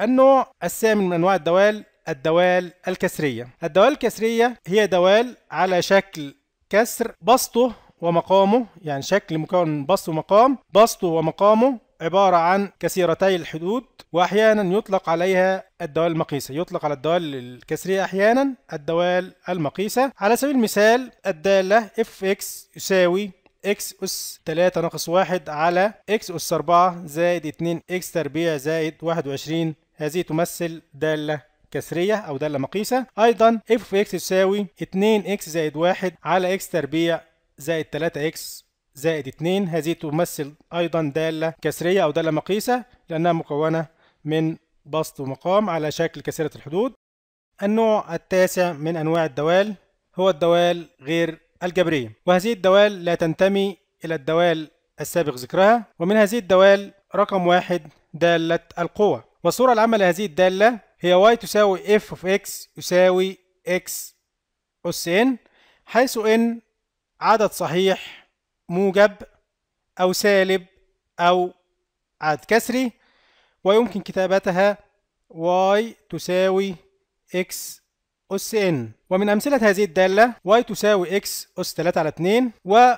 النوع الثامن من أنواع الدوال الدوال الكسرية الدوال الكسرية هي دوال على شكل كسر بسطه ومقامه يعني شكل مكون من بسط ومقام بسطه ومقامه عبارة عن كثيرتي الحدود وأحيانا يطلق عليها الدوال المقيسة يطلق على الدوال الكسرية أحيانا الدوال المقيسة على سبيل المثال الدالة fx يساوي x أس 3 ناقص 1 على x أس 4 زائد 2 x تربيع زائد 21 هذه تمثل دالة كسرية أو دالة مقيسة أيضا f في x تساوي 2x زائد 1 على x تربيع زائد 3x زائد 2 هذه تمثل أيضا دالة كسرية أو دالة مقيسة لأنها مكونة من بسط ومقام على شكل كسرة الحدود النوع التاسع من أنواع الدوال هو الدوال غير الجبرية وهذه الدوال لا تنتمي إلى الدوال السابق ذكرها ومن هذه الدوال رقم واحد دالة القوة والصورة العامة لهذه الدالة هي y تساوي f of x يساوي x أس n حيث n عدد صحيح موجب أو سالب أو عدد كسري ويمكن كتابتها y تساوي x أس n ومن أمثلة هذه الدالة y تساوي x أس 3 على 2 و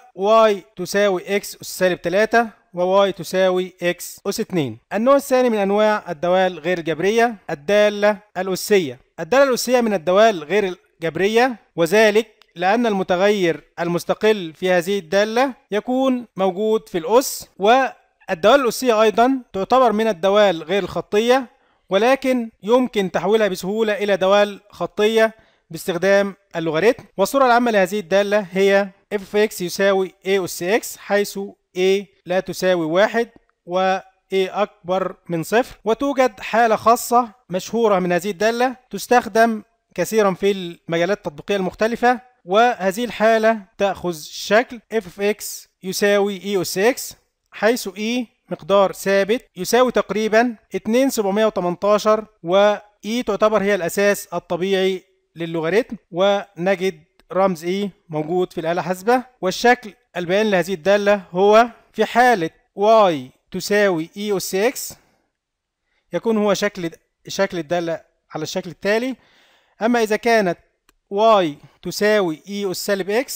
y تساوي x أس سالب 3 وواي تساوي اكس أس 2 النوع الثاني من أنواع الدوال غير الجبرية الدالة الأسية الدالة الأسية من الدوال غير الجبرية وذلك لأن المتغير المستقل في هذه الدالة يكون موجود في الأس والدوال الأسية أيضا تعتبر من الدوال غير الخطية ولكن يمكن تحويلها بسهولة إلى دوال خطية باستخدام اللوغاريتم والصورة العامة لهذه الدالة هي f(x) يساوي a أس x حيث A لا تساوي واحد و A أكبر من صفر وتوجد حالة خاصة مشهورة من هذه الدالة تستخدم كثيرا في المجالات التطبيقية المختلفة وهذه الحالة تأخذ شكل f of x يساوي e أس x حيث e مقدار ثابت يساوي تقريبا 2718 و e تعتبر هي الأساس الطبيعي للوغاريتم ونجد رمز اي e موجود في الآلة حاسبة والشكل البيان لهذه الدالة هو في حالة Y تساوي E أس X يكون هو شكل شكل الدالة على الشكل التالي أما إذا كانت Y تساوي E أس سالب X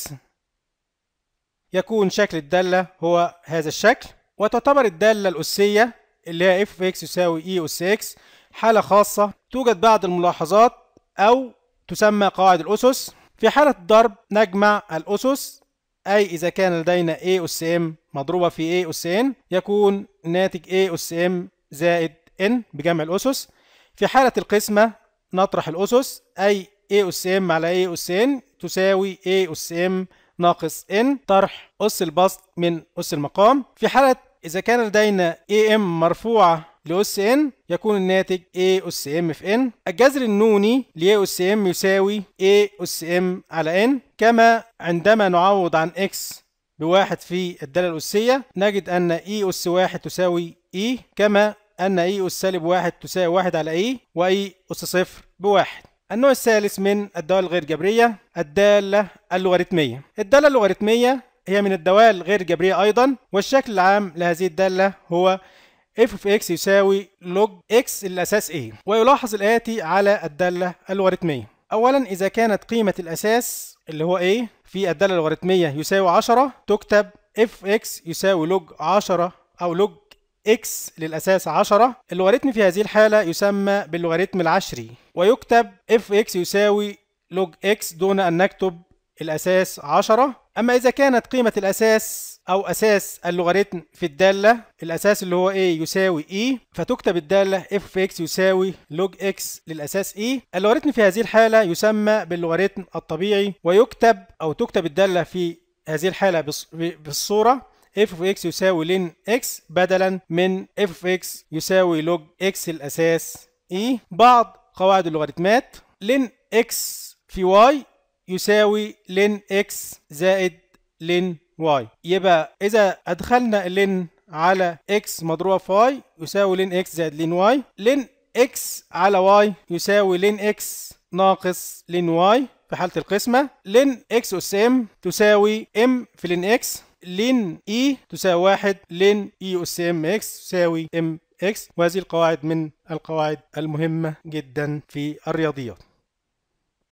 يكون شكل الدالة هو هذا الشكل وتعتبر الدالة الأسية اللي هي f x يساوي e أس x حالة خاصة توجد بعض الملاحظات أو تسمى قواعد الأسس في حالة الضرب نجمع الأسس أي إذا كان لدينا A أس M مضروبة في A أس N يكون ناتج A أس M زائد N بجمع الأسس في حالة القسمة نطرح الأسس أي A أس M على A أس N تساوي A أس M ناقص N طرح أس البسط من أس المقام في حالة إذا كان لدينا AM مرفوعة لأس n يكون الناتج A أس m في n الجذر النوني لـ A أس m يساوي A أس m على n كما عندما نعوض عن x بواحد في الدالة الأسية نجد أن E أس واحد تساوي E كما أن E أس سالب واحد تساوي واحد على E و E أس صفر بواحد النوع الثالث من الدوال الغير جبرية الدالة اللوغاريتمية الدالة اللوغاريتمية هي من الدوال غير جبرية أيضا والشكل العام لهذه الدالة هو اف اوف اكس يساوي لوج اكس الاساس ايه ويلاحظ الاتي على الداله اللوغاريتميه اولا اذا كانت قيمه الاساس اللي هو ايه في الداله اللوغاريتميه يساوي 10 تكتب اف اكس يساوي لوج 10 او لوج اكس للاساس 10 اللوغاريتم في هذه الحاله يسمى باللوغاريتم العشري ويكتب اف اكس يساوي لوج اكس دون ان نكتب الاساس 10 اما اذا كانت قيمه الاساس أو أساس اللوغاريتم في الدالة الأساس اللي هو A إيه؟ يساوي E فتكتب الدالة f of x يساوي log x للأساس E اللوغاريتم في هذه الحالة يسمى باللوغاريتم الطبيعي ويكتب أو تكتب الدالة في هذه الحالة بالصورة f of x يساوي ln x بدلا من f of x يساوي log x الأساس E بعض قواعد اللوغاريتمات ln x في y يساوي ln x زائد ln واي يبقى إذا أدخلنا لين على اكس مضروبة في واي يساوي لين اكس زائد لين واي لين اكس على واي يساوي لين اكس ناقص لين واي في حالة القسمة لين اكس أس ام تساوي ام في لين اكس لين اي تساوي واحد لين اي أس ام اكس تساوي ام اكس وهذه القواعد من القواعد المهمة جدا في الرياضيات